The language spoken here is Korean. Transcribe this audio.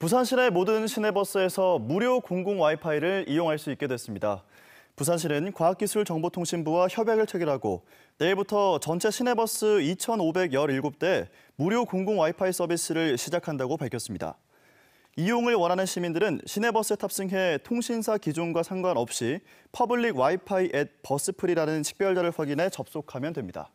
부산 시내 모든 시내버스에서 무료 공공 와이파이를 이용할 수 있게 됐습니다. 부산시는 과학기술정보통신부와 협약을 체결하고 내일부터 전체 시내버스 2,517대 무료 공공 와이파이 서비스를 시작한다고 밝혔습니다. 이용을 원하는 시민들은 시내버스에 탑승해 통신사 기종과 상관없이 퍼블릭 와이파이 앱 버스프리라는 식별자를 확인해 접속하면 됩니다.